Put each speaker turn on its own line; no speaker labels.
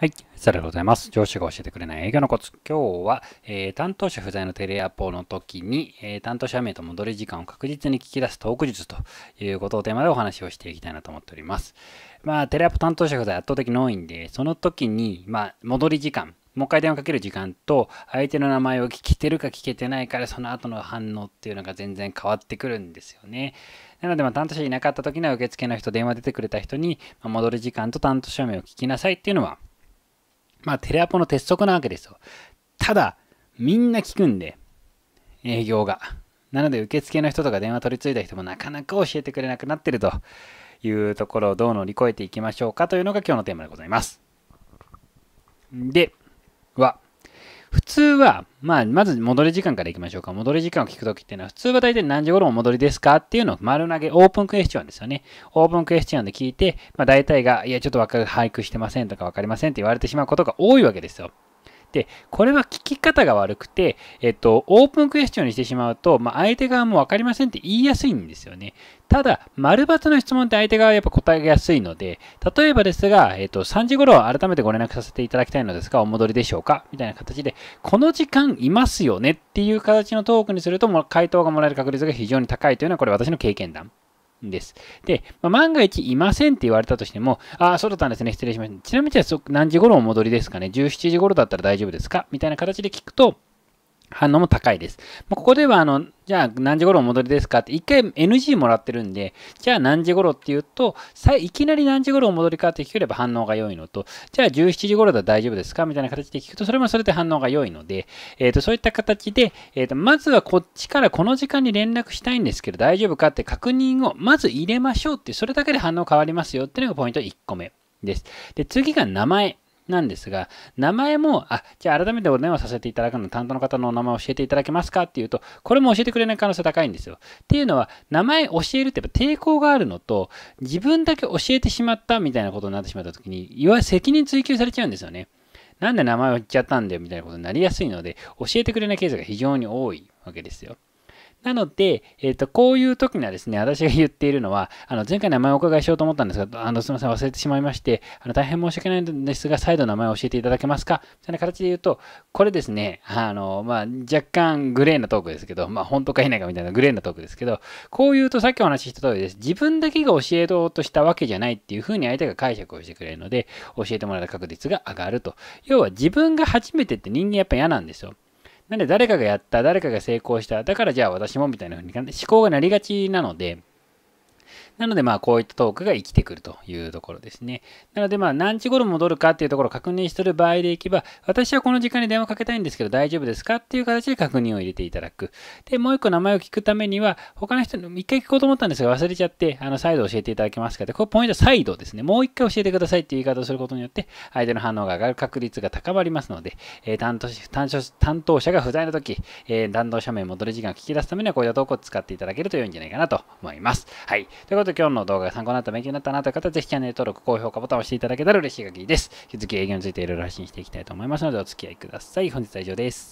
はい。ありがとうございます。上司が教えてくれない営業のコツ。今日は、えー、担当者不在のテレアポの時に、えー、担当者名と戻り時間を確実に聞き出すトーク術ということをテーマでお話をしていきたいなと思っております。まあ、テレアポ担当者不在圧倒的に多いんで、その時に、まあ、戻り時間、もう一回電話かける時間と、相手の名前を聞けてるか聞けてないかで、その後の反応っていうのが全然変わってくるんですよね。なので、ま担当者いなかった時には受付の人、電話出てくれた人に、ま戻り時間と担当者名を聞きなさいっていうのは、まあ、テレアポの鉄則なわけですよ。ただ、みんな聞くんで、営業が。なので、受付の人とか電話取り付いた人もなかなか教えてくれなくなってるというところをどう乗り越えていきましょうかというのが今日のテーマでございます。で、は、普通は、まあ、まず戻り時間からいきましょうか。戻り時間を聞くときっていうのは、普通は大体何時頃お戻りですかっていうのを丸投げ、オープンクエスチョンですよね。オープンクエスチョンで聞いて、まあ、大体が、いや、ちょっとわかる、俳句してませんとかわかりませんって言われてしまうことが多いわけですよ。で、これは聞き方が悪くて、えっと、オープンクエスチョンにしてしまうと、まあ、相手側も分かりませんって言いやすいんですよね。ただ、丸抜の質問って相手側はやっぱ答えやすいので、例えばですが、えっと、3時頃改めてご連絡させていただきたいのですが、お戻りでしょうかみたいな形で、この時間いますよねっていう形のトークにすると、回答がもらえる確率が非常に高いというのは、これ私の経験談です。で、まあ、万が一いませんって言われたとしても、ああ、そうだったんですね、失礼しました。ちなみにじゃ何時頃お戻りですかね、17時頃だったら大丈夫ですかみたいな形で聞くと、反応も高いです。まここでは、あの、じゃあ何時頃お戻りですかって、一回 NG もらってるんで、じゃあ何時頃って言うと、さいきなり何時頃お戻りかって聞ければ反応が良いのと、じゃあ17時頃だ大丈夫ですかみたいな形で聞くと、それもそれで反応が良いので、えっ、ー、と、そういった形で、えっ、ー、と、まずはこっちからこの時間に連絡したいんですけど、大丈夫かって確認をまず入れましょうって、それだけで反応変わりますよっていうのがポイント1個目です。で、次が名前。なんですが、名前も、あ、じゃあ改めてお電話させていただくの、担当の方のお名前を教えていただけますかっていうと、これも教えてくれない可能性高いんですよ。っていうのは、名前教えるってやっぱ抵抗があるのと、自分だけ教えてしまったみたいなことになってしまった時に、いわゆる責任追及されちゃうんですよね。なんで名前を言っちゃったんだよみたいなことになりやすいので、教えてくれないケースが非常に多いわけですよ。なので、えっ、ー、と、こういう時にはですね、私が言っているのは、あの、前回名前をお伺いしようと思ったんですが、あの、すみません、忘れてしまいまして、あの、大変申し訳ないんですが、再度名前を教えていただけますかみたいな形で言うと、これですね、あの、まあ、若干グレーなトークですけど、まあ、本当か否かみたいなグレーなトークですけど、こう言うとさっきお話しした通りです。自分だけが教えようとしたわけじゃないっていう風に相手が解釈をしてくれるので、教えてもらえた確率が上がると。要は自分が初めてって人間やっぱ嫌なんですよ。なんで誰かがやった、誰かが成功した、だからじゃあ私もみたいな風に思考がなりがちなので、なので、まあ、こういったトークが生きてくるというところですね。なので、まあ、何時頃戻るかっていうところを確認してる場合でいけば、私はこの時間に電話かけたいんですけど、大丈夫ですかっていう形で確認を入れていただく。で、もう一個名前を聞くためには、他の人に一回聞こうと思ったんですが、忘れちゃって、あの、再度教えていただけますかって、これポイントは再度ですね。もう一回教えてくださいっていう言い方をすることによって、相手の反応が上がる確率が高まりますので、えー、担当担当担当者が不在の時、えー、弾道斜面戻る時間を聞き出すためには、こういった投稿を使っていただけると良いんじゃないかなと思います。はい。ということと今日の動画が参考になった、勉強になったなという方は、ぜひチャンネル登録、高評価ボタンを押していただけたら嬉しい限りです。引き続き営業についていろいろ発信していきたいと思いますので、お付き合いください。本日は以上です。